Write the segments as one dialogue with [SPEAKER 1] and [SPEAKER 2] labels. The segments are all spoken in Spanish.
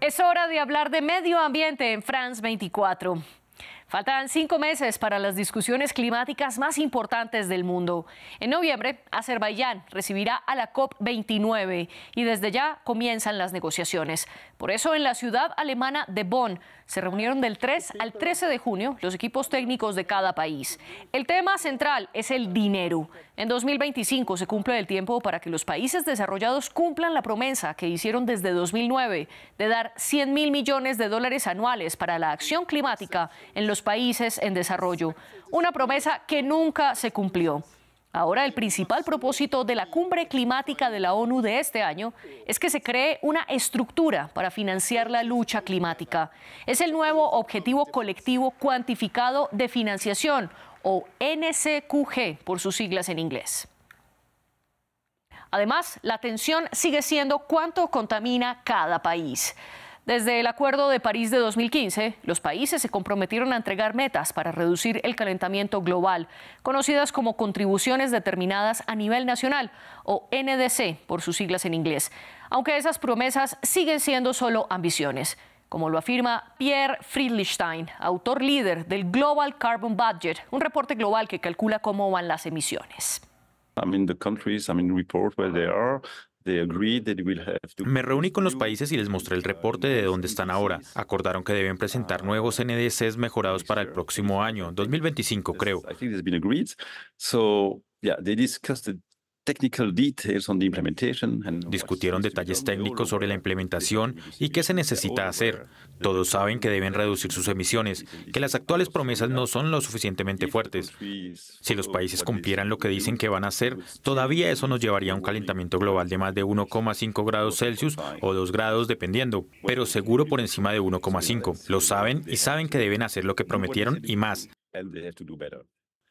[SPEAKER 1] Es hora de hablar de medio ambiente en France 24. Faltan cinco meses para las discusiones climáticas más importantes del mundo. En noviembre, Azerbaiyán recibirá a la COP29 y desde ya comienzan las negociaciones. Por eso, en la ciudad alemana de Bonn se reunieron del 3 al 13 de junio los equipos técnicos de cada país. El tema central es el dinero. En 2025 se cumple el tiempo para que los países desarrollados cumplan la promesa que hicieron desde 2009 de dar 100 mil millones de dólares anuales para la acción climática en los países en desarrollo, una promesa que nunca se cumplió. Ahora el principal propósito de la cumbre climática de la ONU de este año es que se cree una estructura para financiar la lucha climática. Es el nuevo objetivo colectivo cuantificado de financiación o NCQG por sus siglas en inglés. Además, la atención sigue siendo cuánto contamina cada país. Desde el Acuerdo de París de 2015, los países se comprometieron a entregar metas para reducir el calentamiento global, conocidas como contribuciones determinadas a nivel nacional o NDC por sus siglas en inglés, aunque esas promesas siguen siendo solo ambiciones. Como lo afirma Pierre Friedlichstein, autor líder del Global Carbon Budget, un reporte global que calcula cómo van las emisiones.
[SPEAKER 2] Me reuní con los países y les mostré el reporte de dónde están ahora. Acordaron que deben presentar ah, nuevos NDCs mejorados para el próximo año, 2025 creo. Discutieron detalles técnicos sobre la implementación y qué se necesita hacer. Todos saben que deben reducir sus emisiones, que las actuales promesas no son lo suficientemente fuertes. Si los países cumplieran lo que dicen que van a hacer, todavía eso nos llevaría a un calentamiento global de más de 1,5 grados Celsius o 2 grados dependiendo, pero seguro por encima de 1,5. Lo saben y saben que deben hacer lo que prometieron y más.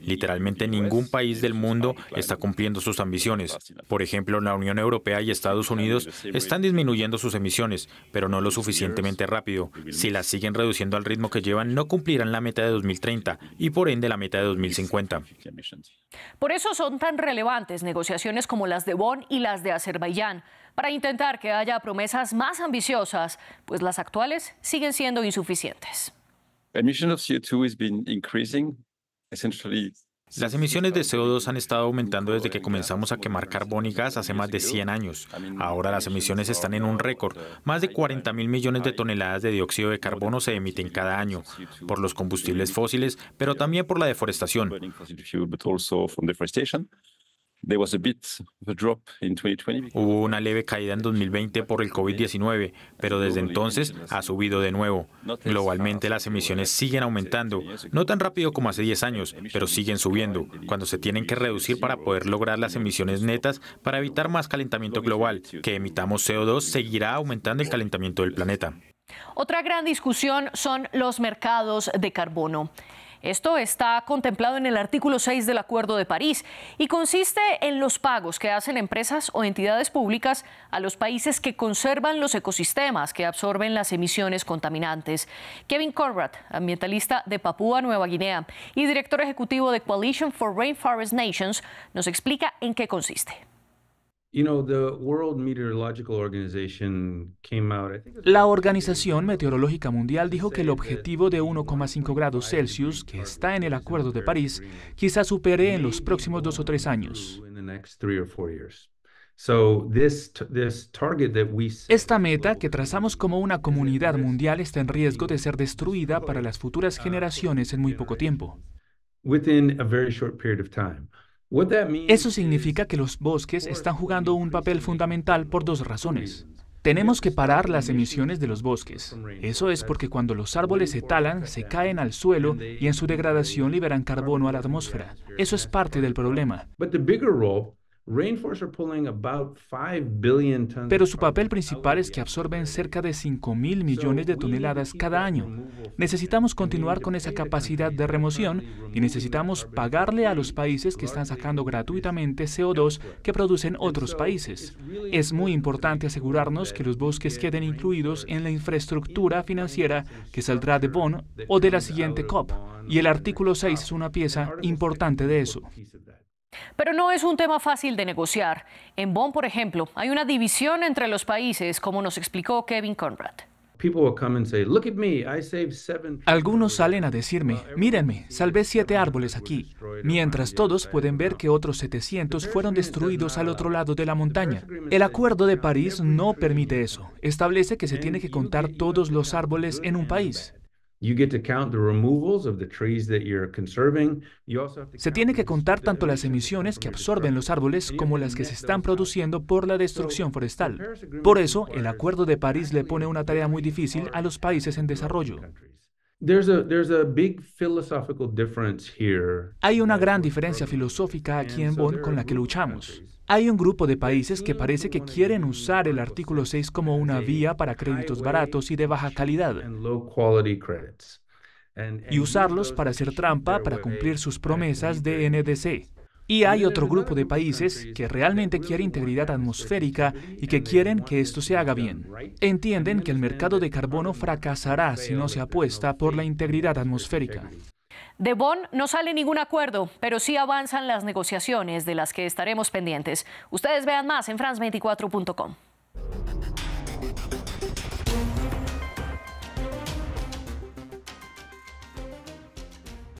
[SPEAKER 2] Literalmente ningún país del mundo está cumpliendo sus ambiciones. Por ejemplo, la Unión Europea y Estados Unidos están disminuyendo sus emisiones, pero no lo suficientemente rápido. Si las siguen reduciendo al ritmo que llevan, no cumplirán la meta de 2030 y por ende la meta de 2050.
[SPEAKER 1] Por eso son tan relevantes negociaciones como las de Bonn y las de Azerbaiyán para intentar que haya promesas más ambiciosas, pues las actuales siguen siendo insuficientes.
[SPEAKER 2] Las emisiones de CO2 han estado aumentando desde que comenzamos a quemar carbón y gas hace más de 100 años. Ahora las emisiones están en un récord. Más de 40 mil millones de toneladas de dióxido de carbono se emiten cada año por los combustibles fósiles, pero también por la deforestación. Hubo una leve caída en 2020 por el COVID-19, pero desde entonces ha subido de nuevo. Globalmente las emisiones siguen aumentando, no tan rápido como hace 10 años, pero siguen subiendo, cuando se tienen que reducir para poder lograr las emisiones netas para evitar más calentamiento global. Que emitamos CO2 seguirá aumentando el calentamiento del planeta.
[SPEAKER 1] Otra gran discusión son los mercados de carbono. Esto está contemplado en el artículo 6 del Acuerdo de París y consiste en los pagos que hacen empresas o entidades públicas a los países que conservan los ecosistemas que absorben las emisiones contaminantes. Kevin Corbett, ambientalista de Papúa Nueva Guinea y director ejecutivo de Coalition for Rainforest Nations, nos explica en qué consiste.
[SPEAKER 3] La Organización Meteorológica Mundial dijo que el objetivo de 1,5 grados Celsius que está en el Acuerdo de París quizás supere en los próximos dos o tres años. Esta meta que trazamos como una comunidad mundial está en riesgo de ser destruida para las futuras uh, generaciones en muy poco tiempo. Eso significa que los bosques están jugando un papel fundamental por dos razones. Tenemos que parar las emisiones de los bosques. Eso es porque cuando los árboles se talan, se caen al suelo y en su degradación liberan carbono a la atmósfera. Eso es parte del problema. Pero su papel principal es que absorben cerca de 5.000 millones de toneladas cada año. Necesitamos continuar con esa capacidad de remoción y necesitamos pagarle a los países que están sacando gratuitamente CO2 que producen otros países. Es muy importante asegurarnos que los bosques queden incluidos en la infraestructura financiera que saldrá de Bonn o de la siguiente COP. Y el artículo 6 es una pieza importante de eso.
[SPEAKER 1] Pero no es un tema fácil de negociar. En Bonn, por ejemplo, hay una división entre los países, como nos explicó Kevin Conrad.
[SPEAKER 3] Algunos salen a decirme, mírenme, salvé siete árboles aquí, mientras todos pueden ver que otros 700 fueron destruidos al otro lado de la montaña. El Acuerdo de París no permite eso. Establece que se tiene que contar todos los árboles en un país. Se tiene que contar tanto las emisiones que absorben los árboles como las que se están produciendo por la destrucción forestal. Por eso, el Acuerdo de París le pone una tarea muy difícil a los países en desarrollo. Hay una gran diferencia filosófica aquí en Bonn con la que luchamos. Hay un grupo de países que parece que quieren usar el artículo 6 como una vía para créditos baratos y de baja calidad y usarlos para hacer trampa para cumplir sus promesas de NDC. Y hay otro grupo de países que realmente quiere integridad atmosférica y que quieren que esto se haga bien. Entienden que el mercado de carbono fracasará si no se apuesta por la integridad atmosférica.
[SPEAKER 1] De Bonn no sale ningún acuerdo, pero sí avanzan las negociaciones de las que estaremos pendientes. Ustedes vean más en france24.com.